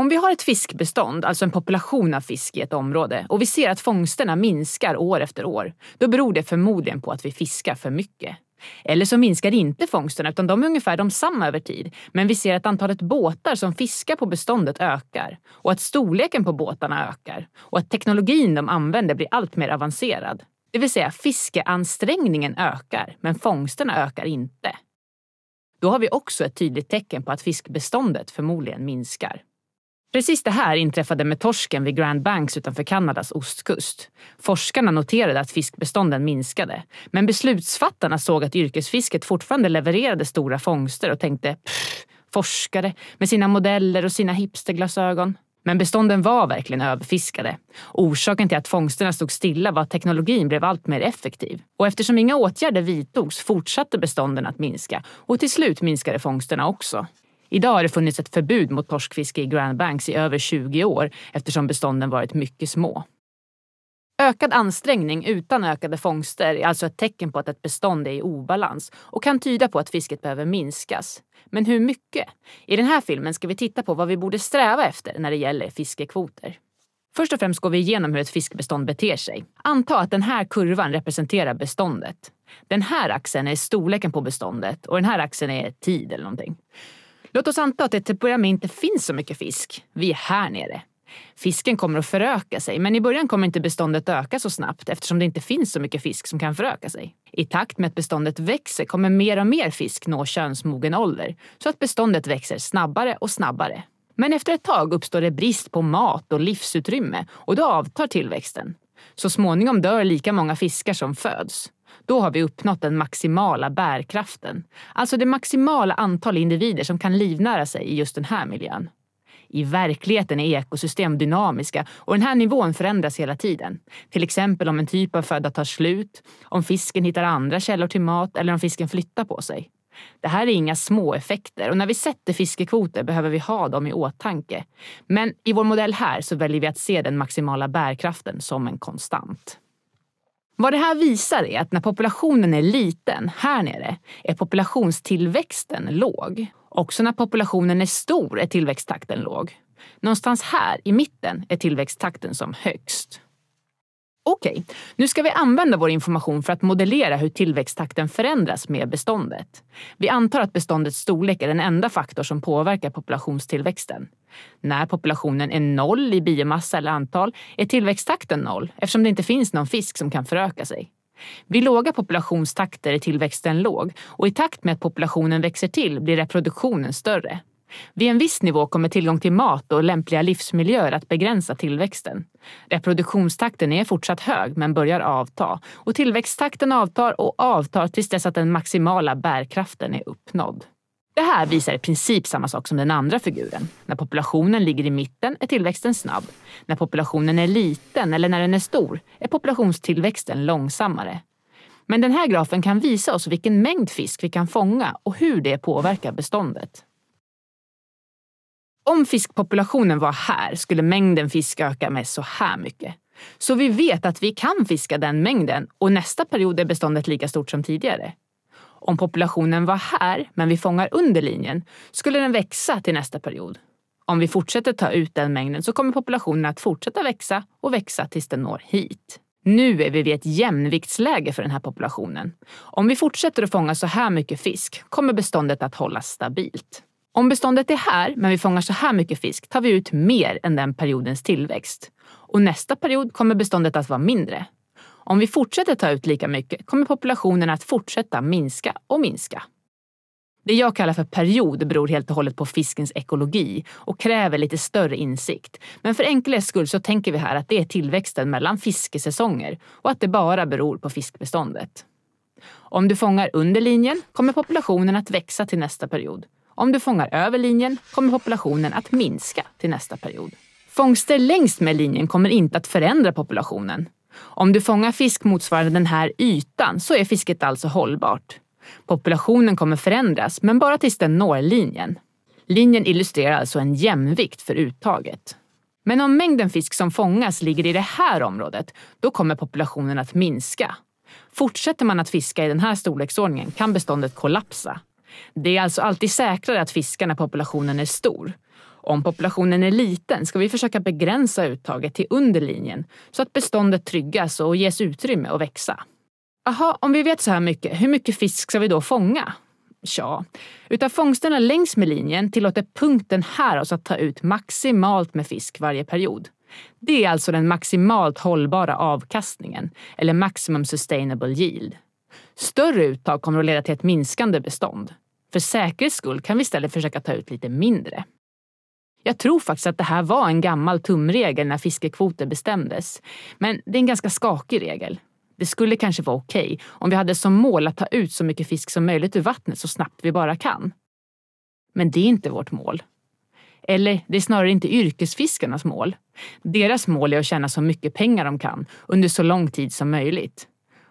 Om vi har ett fiskbestånd, alltså en population av fisk i ett område och vi ser att fångsterna minskar år efter år, då beror det förmodligen på att vi fiskar för mycket. Eller så minskar inte fångsterna utan de är ungefär de samma över tid, men vi ser att antalet båtar som fiskar på beståndet ökar och att storleken på båtarna ökar och att teknologin de använder blir allt mer avancerad. Det vill säga fiskeansträngningen ökar, men fångsterna ökar inte. Då har vi också ett tydligt tecken på att fiskbeståndet förmodligen minskar. Precis det här inträffade med torsken vid Grand Banks utanför Kanadas ostkust. Forskarna noterade att fiskbestånden minskade, men beslutsfattarna såg att yrkesfisket fortfarande levererade stora fångster och tänkte pff, forskare med sina modeller och sina hipsterglasögon. Men bestånden var verkligen överfiskade. Orsaken till att fångsterna stod stilla var att teknologin blev allt mer effektiv. Och eftersom inga åtgärder vidtogs fortsatte bestånden att minska och till slut minskade fångsterna också. Idag har det funnits ett förbud mot torskfiske i Grand Banks i över 20 år eftersom bestånden varit mycket små. Ökad ansträngning utan ökade fångster är alltså ett tecken på att ett bestånd är i obalans och kan tyda på att fisket behöver minskas. Men hur mycket? I den här filmen ska vi titta på vad vi borde sträva efter när det gäller fiskekvoter. Först och främst går vi igenom hur ett fiskbestånd beter sig. Anta att den här kurvan representerar beståndet. Den här axeln är storleken på beståndet och den här axeln är tid eller någonting. Låt oss anta att det till att börja med inte finns så mycket fisk. Vi är här nere. Fisken kommer att föröka sig, men i början kommer inte beståndet öka så snabbt eftersom det inte finns så mycket fisk som kan föröka sig. I takt med att beståndet växer kommer mer och mer fisk nå könsmogen ålder så att beståndet växer snabbare och snabbare. Men efter ett tag uppstår det brist på mat och livsutrymme och då avtar tillväxten. Så småningom dör lika många fiskar som föds då har vi uppnått den maximala bärkraften. Alltså det maximala antal individer som kan livnära sig i just den här miljön. I verkligheten är ekosystem dynamiska och den här nivån förändras hela tiden. Till exempel om en typ av föda tar slut, om fisken hittar andra källor till mat eller om fisken flyttar på sig. Det här är inga små effekter och när vi sätter fiskekvoter behöver vi ha dem i åtanke. Men i vår modell här så väljer vi att se den maximala bärkraften som en konstant. Vad det här visar är att när populationen är liten här nere är populationstillväxten låg. Också när populationen är stor är tillväxttakten låg. Någonstans här i mitten är tillväxttakten som högst. Okej, okay. nu ska vi använda vår information för att modellera hur tillväxttakten förändras med beståndet. Vi antar att beståndets storlek är den enda faktor som påverkar populationstillväxten. När populationen är noll i biomassa eller antal är tillväxttakten noll eftersom det inte finns någon fisk som kan föröka sig. Vid låga populationstakter är tillväxten låg och i takt med att populationen växer till blir reproduktionen större. Vid en viss nivå kommer tillgång till mat och lämpliga livsmiljöer att begränsa tillväxten. Reproduktionstakten är fortsatt hög men börjar avta och tillväxttakten avtar och avtar tills dess att den maximala bärkraften är uppnådd. Det här visar i princip samma sak som den andra figuren. När populationen ligger i mitten är tillväxten snabb. När populationen är liten eller när den är stor är populationstillväxten långsammare. Men den här grafen kan visa oss vilken mängd fisk vi kan fånga och hur det påverkar beståndet om fiskpopulationen var här skulle mängden fisk öka med så här mycket. Så vi vet att vi kan fiska den mängden och nästa period är beståndet lika stort som tidigare. Om populationen var här, men vi fångar under linjen, skulle den växa till nästa period. Om vi fortsätter ta ut den mängden så kommer populationen att fortsätta växa och växa tills den når hit. Nu är vi vid ett jämviktsläge för den här populationen. Om vi fortsätter att fånga så här mycket fisk kommer beståndet att hållas stabilt. Om beståndet är här, men vi fångar så här mycket fisk, tar vi ut mer än den periodens tillväxt. Och nästa period kommer beståndet att vara mindre. Om vi fortsätter ta ut lika mycket kommer populationen att fortsätta minska och minska. Det jag kallar för period beror helt och hållet på fiskens ekologi och kräver lite större insikt. Men för enkelhets skull så tänker vi här att det är tillväxten mellan fiskesäsonger och att det bara beror på fiskbeståndet. Om du fångar under linjen kommer populationen att växa till nästa period om du fångar över linjen kommer populationen att minska till nästa period. Fångster längst med linjen kommer inte att förändra populationen. Om du fångar fisk motsvarande den här ytan så är fisket alltså hållbart. Populationen kommer förändras, men bara tills den når linjen. Linjen illustrerar alltså en jämvikt för uttaget. Men om mängden fisk som fångas ligger i det här området, då kommer populationen att minska. Fortsätter man att fiska i den här storleksordningen kan beståndet kollapsa det är alltså alltid säkrare att fiska när populationen är stor. Om populationen är liten ska vi försöka begränsa uttaget till underlinjen så att beståndet tryggas och ges utrymme att växa. Aha, om vi vet så här mycket, hur mycket fisk ska vi då fånga? Tja, utav fångsterna längs med linjen tillåter punkten här oss att ta ut maximalt med fisk varje period. Det är alltså den maximalt hållbara avkastningen, eller maximum sustainable yield. Större uttag kommer att leda till ett minskande bestånd. För säkerhets skull kan vi istället försöka ta ut lite mindre. Jag tror faktiskt att det här var en gammal tumregel när fiskekvoter bestämdes. Men det är en ganska skakig regel. Det skulle kanske vara okej okay om vi hade som mål att ta ut så mycket fisk som möjligt ur vattnet så snabbt vi bara kan. Men det är inte vårt mål. Eller det är snarare inte yrkesfiskarnas mål. Deras mål är att tjäna så mycket pengar de kan under så lång tid som möjligt.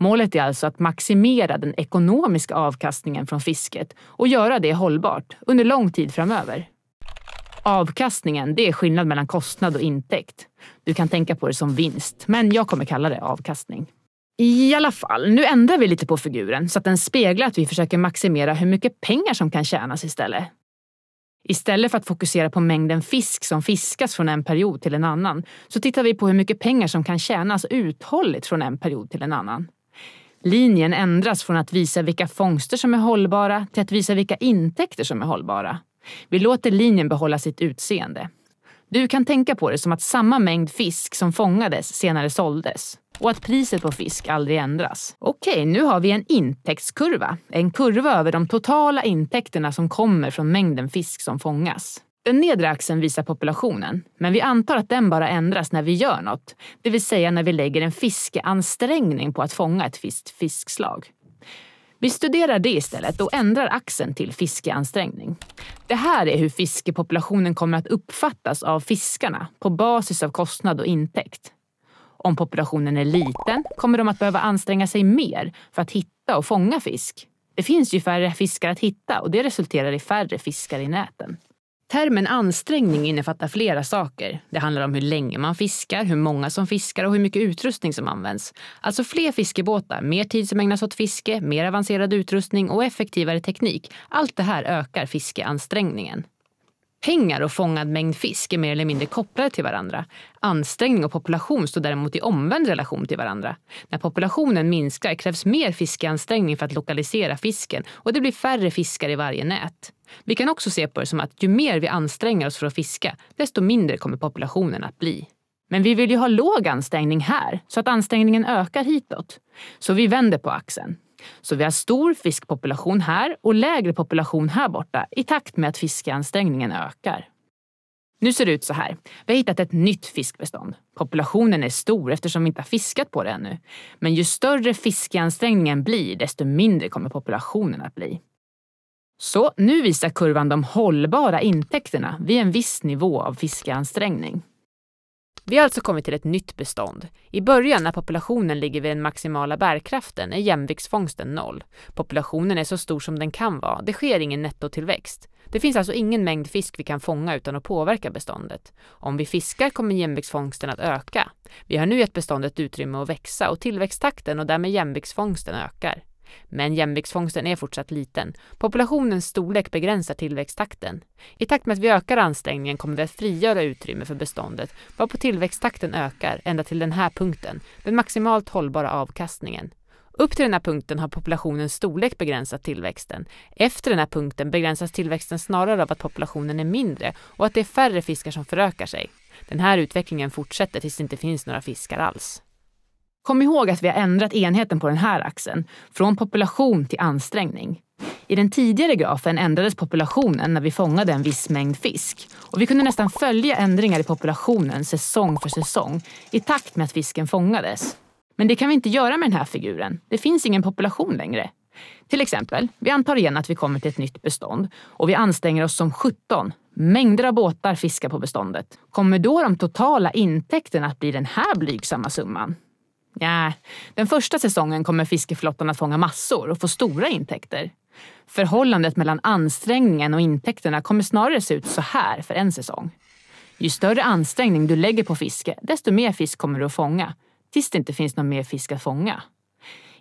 Målet är alltså att maximera den ekonomiska avkastningen från fisket och göra det hållbart under lång tid framöver. Avkastningen, det är skillnad mellan kostnad och intäkt. Du kan tänka på det som vinst, men jag kommer kalla det avkastning. I alla fall, nu ändrar vi lite på figuren så att den speglar att vi försöker maximera hur mycket pengar som kan tjänas istället. Istället för att fokusera på mängden fisk som fiskas från en period till en annan så tittar vi på hur mycket pengar som kan tjänas uthålligt från en period till en annan. Linjen ändras från att visa vilka fångster som är hållbara till att visa vilka intäkter som är hållbara. Vi låter linjen behålla sitt utseende. Du kan tänka på det som att samma mängd fisk som fångades senare såldes och att priset på fisk aldrig ändras. Okej, nu har vi en intäktskurva. En kurva över de totala intäkterna som kommer från mängden fisk som fångas. Den nedre axeln visar populationen, men vi antar att den bara ändras när vi gör något, det vill säga när vi lägger en fiskeansträngning på att fånga ett visst fiskslag. Vi studerar det istället och ändrar axeln till fiskeansträngning. Det här är hur fiskepopulationen kommer att uppfattas av fiskarna på basis av kostnad och intäkt. Om populationen är liten kommer de att behöva anstränga sig mer för att hitta och fånga fisk. Det finns ju färre fiskar att hitta och det resulterar i färre fiskar i näten. Termen ansträngning innefattar flera saker. Det handlar om hur länge man fiskar, hur många som fiskar och hur mycket utrustning som används. Alltså fler fiskebåtar, mer tid som ägnas åt fiske, mer avancerad utrustning och effektivare teknik. Allt det här ökar fiskeansträngningen. Pengar och fångad mängd fisk är mer eller mindre kopplade till varandra. Ansträngning och population står däremot i omvänd relation till varandra. När populationen minskar krävs mer fiskeansträngning för att lokalisera fisken och det blir färre fiskar i varje nät. Vi kan också se på det som att ju mer vi anstränger oss för att fiska, desto mindre kommer populationen att bli. Men vi vill ju ha låg ansträngning här, så att ansträngningen ökar hitåt. Så vi vänder på axeln. Så vi har stor fiskpopulation här och lägre population här borta i takt med att fiskeansträngningen ökar. Nu ser det ut så här. Vi har hittat ett nytt fiskbestånd. Populationen är stor eftersom vi inte har fiskat på det ännu. Men ju större fiskeansträngningen blir, desto mindre kommer populationen att bli. Så nu visar kurvan de hållbara intäkterna vid en viss nivå av fiskeansträngning. Vi har alltså kommit till ett nytt bestånd. I början när populationen ligger vid den maximala bärkraften är jämviktsfångsten noll. Populationen är så stor som den kan vara. Det sker ingen nettotillväxt. Det finns alltså ingen mängd fisk vi kan fånga utan att påverka beståndet. Om vi fiskar kommer jämviktsfångsten att öka. Vi har nu gett beståndet utrymme att växa och tillväxttakten och därmed jämviktsfångsten ökar. Men jämviktsfångsten är fortsatt liten. Populationens storlek begränsar tillväxttakten. I takt med att vi ökar ansträngningen kommer vi att frigöra utrymme för beståndet varpå tillväxttakten ökar ända till den här punkten, den maximalt hållbara avkastningen. Upp till den här punkten har populationens storlek begränsat tillväxten. Efter den här punkten begränsas tillväxten snarare av att populationen är mindre och att det är färre fiskar som förökar sig. Den här utvecklingen fortsätter tills det inte finns några fiskar alls. Kom ihåg att vi har ändrat enheten på den här axeln, från population till ansträngning. I den tidigare grafen ändrades populationen när vi fångade en viss mängd fisk och vi kunde nästan följa ändringar i populationen säsong för säsong i takt med att fisken fångades. Men det kan vi inte göra med den här figuren. Det finns ingen population längre. Till exempel, vi antar igen att vi kommer till ett nytt bestånd och vi anstränger oss som 17. Mängder av båtar fiskar på beståndet. Kommer då de totala intäkterna att bli den här blygsamma summan? Ja, den första säsongen kommer fiskeflottan att fånga massor och få stora intäkter. Förhållandet mellan ansträngningen och intäkterna kommer snarare se ut så här för en säsong. Ju större ansträngning du lägger på fiske, desto mer fisk kommer du att fånga. Tills det inte finns någon mer fisk att fånga.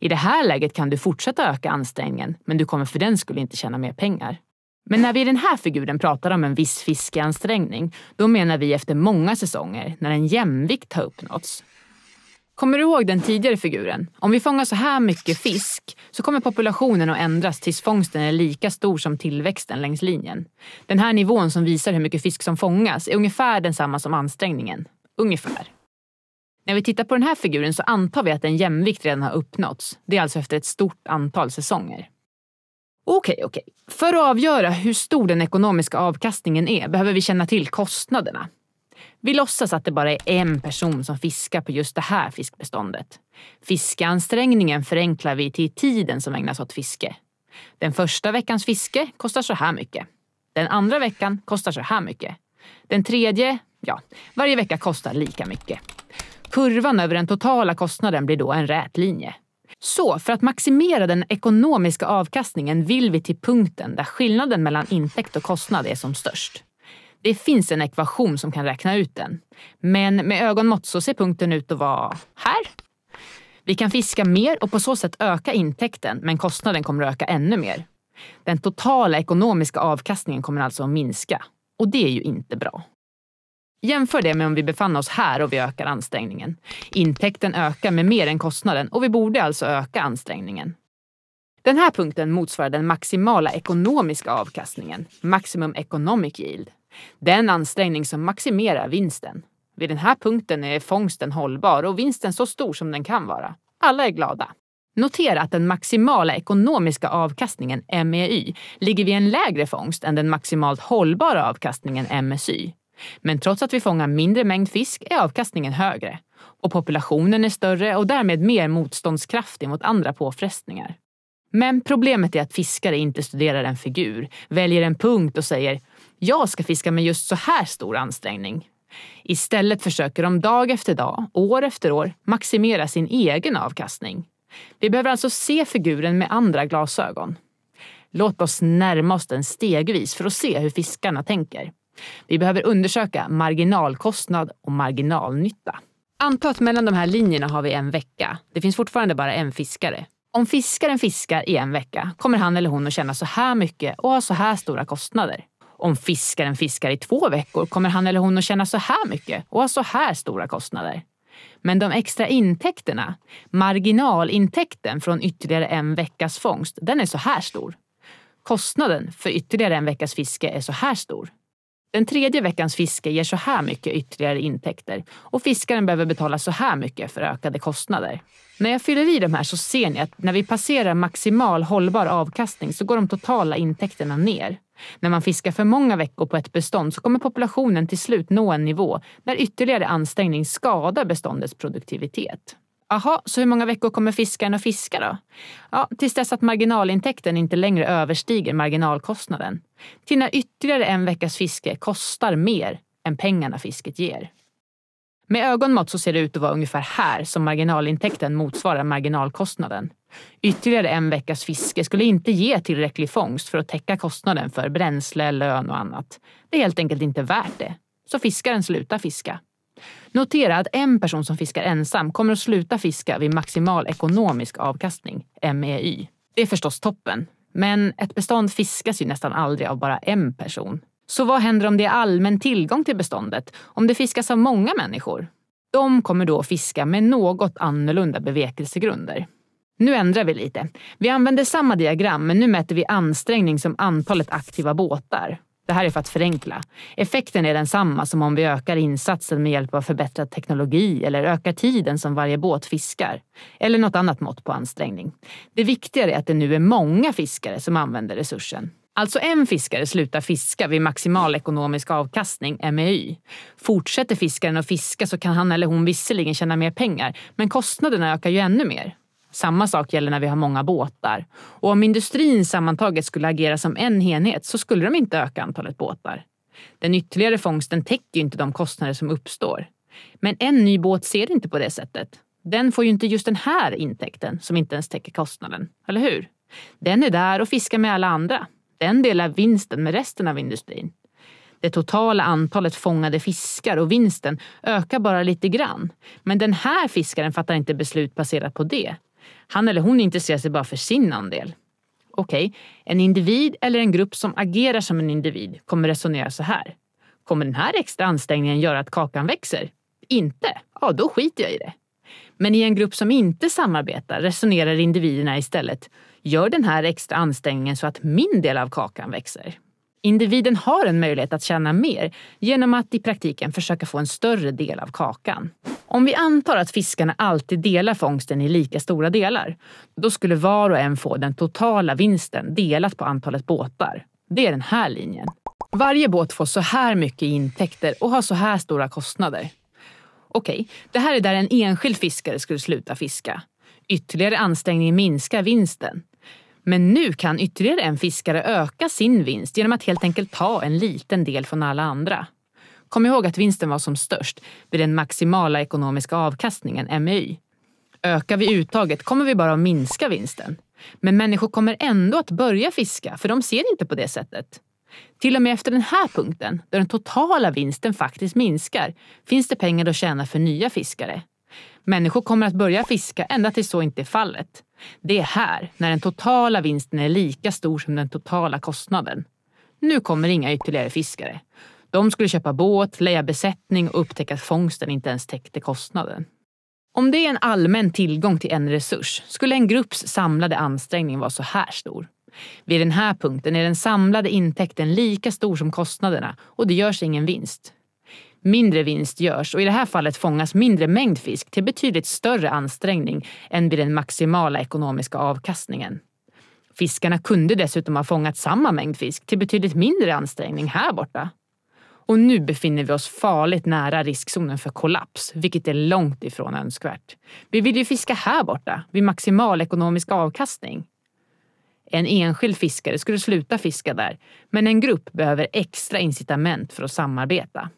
I det här läget kan du fortsätta öka ansträngningen, men du kommer för den skull inte tjäna mer pengar. Men när vi i den här figuren pratar om en viss fiskeansträngning, då menar vi efter många säsonger, när en jämvikt har uppnåtts. Kommer du ihåg den tidigare figuren? Om vi fångar så här mycket fisk så kommer populationen att ändras tills fångsten är lika stor som tillväxten längs linjen. Den här nivån som visar hur mycket fisk som fångas är ungefär densamma som ansträngningen. Ungefär. När vi tittar på den här figuren så antar vi att en jämvikt redan har uppnåtts. Det är alltså efter ett stort antal säsonger. Okej, okay, okej. Okay. För att avgöra hur stor den ekonomiska avkastningen är behöver vi känna till kostnaderna. Vi låtsas att det bara är en person som fiskar på just det här fiskbeståndet. Fiskeansträngningen förenklar vi till tiden som ägnas åt fiske. Den första veckans fiske kostar så här mycket. Den andra veckan kostar så här mycket. Den tredje, ja, varje vecka kostar lika mycket. Kurvan över den totala kostnaden blir då en rät linje. Så för att maximera den ekonomiska avkastningen vill vi till punkten där skillnaden mellan intäkt och kostnad är som störst. Det finns en ekvation som kan räkna ut den. Men med ögonmått så ser punkten ut att vara här. Vi kan fiska mer och på så sätt öka intäkten, men kostnaden kommer att öka ännu mer. Den totala ekonomiska avkastningen kommer alltså att minska. Och det är ju inte bra. Jämför det med om vi befann oss här och vi ökar ansträngningen. Intäkten ökar med mer än kostnaden och vi borde alltså öka ansträngningen. Den här punkten motsvarar den maximala ekonomiska avkastningen, maximum economic yield. Den ansträngning som maximerar vinsten. Vid den här punkten är fångsten hållbar och vinsten så stor som den kan vara. Alla är glada. Notera att den maximala ekonomiska avkastningen, MEY, ligger vid en lägre fångst än den maximalt hållbara avkastningen, MSY. Men trots att vi fångar mindre mängd fisk är avkastningen högre och populationen är större och därmed mer motståndskraftig mot andra påfrestningar. Men problemet är att fiskare inte studerar en figur, väljer en punkt och säger jag ska fiska med just så här stor ansträngning. Istället försöker de dag efter dag, år efter år, maximera sin egen avkastning. Vi behöver alltså se figuren med andra glasögon. Låt oss närma oss den stegvis för att se hur fiskarna tänker. Vi behöver undersöka marginalkostnad och marginalnytta. Anta att mellan de här linjerna har vi en vecka. Det finns fortfarande bara en fiskare. Om fiskaren fiskar i en vecka kommer han eller hon att tjäna så här mycket och ha så här stora kostnader. Om fiskaren fiskar i två veckor kommer han eller hon att tjäna så här mycket och ha så här stora kostnader. Men de extra intäkterna, marginalintäkten från ytterligare en veckas fångst, den är så här stor. Kostnaden för ytterligare en veckas fiske är så här stor. Den tredje veckans fiske ger så här mycket ytterligare intäkter och fiskaren behöver betala så här mycket för ökade kostnader. När jag fyller i de här så ser ni att när vi passerar maximal hållbar avkastning så går de totala intäkterna ner. När man fiskar för många veckor på ett bestånd så kommer populationen till slut nå en nivå där ytterligare ansträngning skadar beståndets produktivitet. Jaha, så hur många veckor kommer fiskaren att fiska då? Ja, tills dess att marginalintäkten inte längre överstiger marginalkostnaden. Till när ytterligare en veckas fiske kostar mer än pengarna fisket ger. Med ögonmått så ser det ut att vara ungefär här som marginalintäkten motsvarar marginalkostnaden. Ytterligare en veckas fiske skulle inte ge tillräcklig fångst för att täcka kostnaden för bränsle, lön och annat. Det är helt enkelt inte värt det. Så fiskaren slutar fiska. Notera att en person som fiskar ensam kommer att sluta fiska vid maximal ekonomisk avkastning, MEY. Det är förstås toppen, men ett bestånd fiskas ju nästan aldrig av bara en person. Så vad händer om det är allmän tillgång till beståndet? Om det fiskas av många människor? De kommer då fiska med något annorlunda bevekelsegrunder. Nu ändrar vi lite. Vi använder samma diagram, men nu mäter vi ansträngning som antalet aktiva båtar. Det här är för att förenkla. Effekten är densamma som om vi ökar insatsen med hjälp av förbättrad teknologi eller ökar tiden som varje båt fiskar. Eller något annat mått på ansträngning. Det viktiga är att det nu är många fiskare som använder resursen. Alltså en fiskare slutar fiska vid maximal ekonomisk avkastning, MEY. Fortsätter fiskaren att fiska så kan han eller hon visserligen tjäna mer pengar, men kostnaderna ökar ju ännu mer. Samma sak gäller när vi har många båtar. Och om industrin sammantaget skulle agera som en enhet så skulle de inte öka antalet båtar. Den ytterligare fångsten täcker ju inte de kostnader som uppstår. Men en ny båt ser inte på det sättet. Den får ju inte just den här intäkten som inte ens täcker kostnaden, eller hur? Den är där och fiskar med alla andra. Den delar vinsten med resten av industrin. Det totala antalet fångade fiskar och vinsten ökar bara lite grann. Men den här fiskaren fattar inte beslut baserat på det, han eller hon intresserar sig bara för sin andel. Okej, okay. en individ eller en grupp som agerar som en individ kommer resonera så här. Kommer den här extra ansträngningen göra att kakan växer? Inte? Ja, då skiter jag i det. Men i en grupp som inte samarbetar resonerar individerna istället. Gör den här extra ansträngningen så att min del av kakan växer. Individen har en möjlighet att tjäna mer genom att i praktiken försöka få en större del av kakan. Om vi antar att fiskarna alltid delar fångsten i lika stora delar, då skulle var och en få den totala vinsten delat på antalet båtar. Det är den här linjen. Varje båt får så här mycket i intäkter och har så här stora kostnader. Okej, okay, det här är där en enskild fiskare skulle sluta fiska. Ytterligare ansträngning minskar vinsten. Men nu kan ytterligare en fiskare öka sin vinst genom att helt enkelt ta en liten del från alla andra. Kom ihåg att vinsten var som störst vid den maximala ekonomiska avkastningen, MI. E Ökar vi uttaget kommer vi bara att minska vinsten. Men människor kommer ändå att börja fiska, för de ser inte på det sättet. Till och med efter den här punkten, där den totala vinsten faktiskt minskar, finns det pengar att tjäna för nya fiskare. Människor kommer att börja fiska ända tills så inte är fallet. Det är här, när den totala vinsten är lika stor som den totala kostnaden. Nu kommer inga ytterligare fiskare de skulle köpa båt, leja besättning och upptäcka att fångsten inte ens täckte kostnaden. Om det är en allmän tillgång till en resurs skulle en grupps samlade ansträngning vara så här stor. Vid den här punkten är den samlade intäkten lika stor som kostnaderna och det görs ingen vinst. Mindre vinst görs och i det här fallet fångas mindre mängd fisk till betydligt större ansträngning än vid den maximala ekonomiska avkastningen. Fiskarna kunde dessutom ha fångat samma mängd fisk till betydligt mindre ansträngning här borta. Och nu befinner vi oss farligt nära riskzonen för kollaps, vilket är långt ifrån önskvärt. Vi vill ju fiska här borta, vid maximal ekonomisk avkastning. En enskild fiskare skulle sluta fiska där, men en grupp behöver extra incitament för att samarbeta.